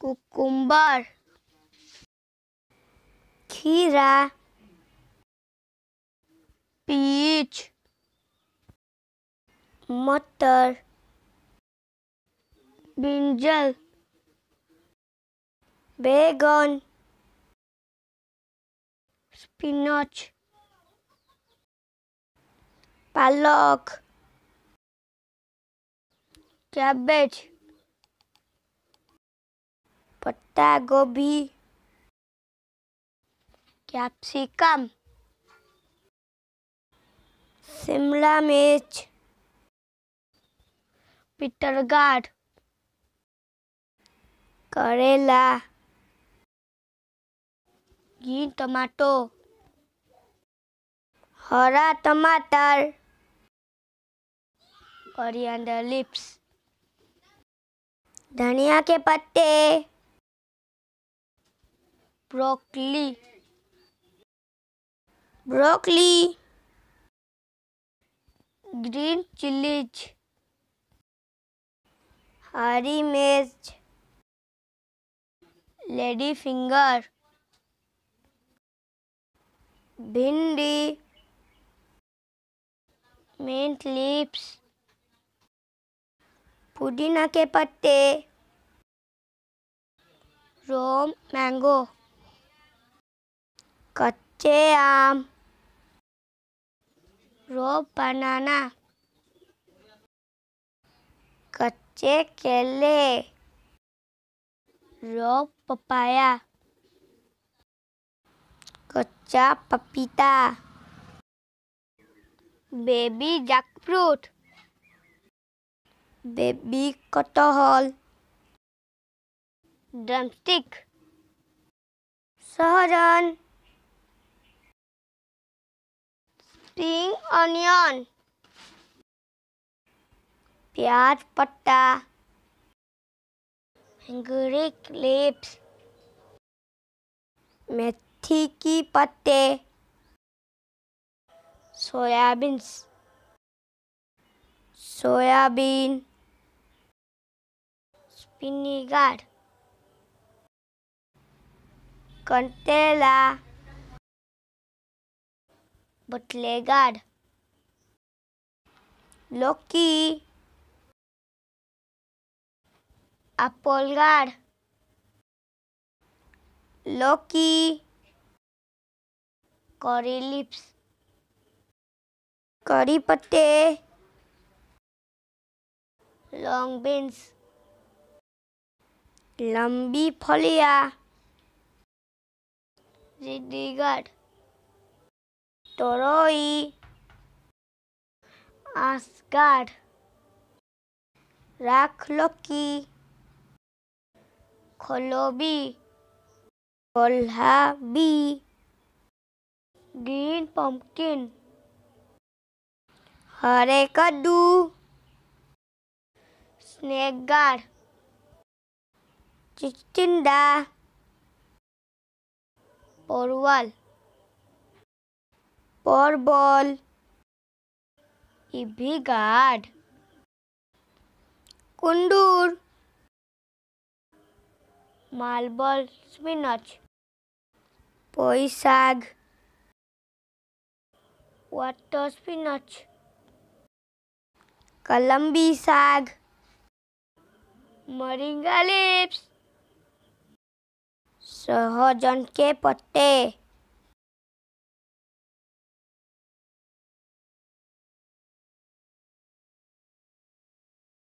Cucumber खीरा peach मटर brinjal बैगन स्पिनच पालक कैबेज पत्ता गोभी कैप्सिकम शिमला मिर्च पिटरगाढ़ करेला घी टमाटो हरा टमाटर कोरिएंडर लिप्स धनिया के पत्ते ब्रोकली ब्रोकली ग्रीन चिलीज हरी मिर्च लेडी फिंगर भिंडी मिंट लिप्स पुदीना के पत्ते रोम मैंगो कच्चे आम रोब बनाना कच्चे केले रो पपाया कच्चा पपीता बेबी जैकफ्रूट बेबी कटहल ड्रमस्टिक सहजन स्प्रिंग ऑनियन प्याज पट्टा ग्रीक लिप्स मेथी की पत्ते सोयाबीन सोयाबीन स्पिनिगार्ड कंटेला Bootlegard. Loki. Apolgar. Loki. Curry lips. Curry patte. Long beans. लंबी फलिया रिडिगड Toroi, Asgard, Rakloki, Kolobi, Kolhabi, Green Pumpkin, हरे कद्दू स्नेक गार्ड चिचिंडा पोरवाल और बॉल गार्ड कुंडूर मालबॉल स्पिनच पोई साग वाटर स्पिनच कलम्बी साग मरिंगा लिप्स सहजन के पत्ते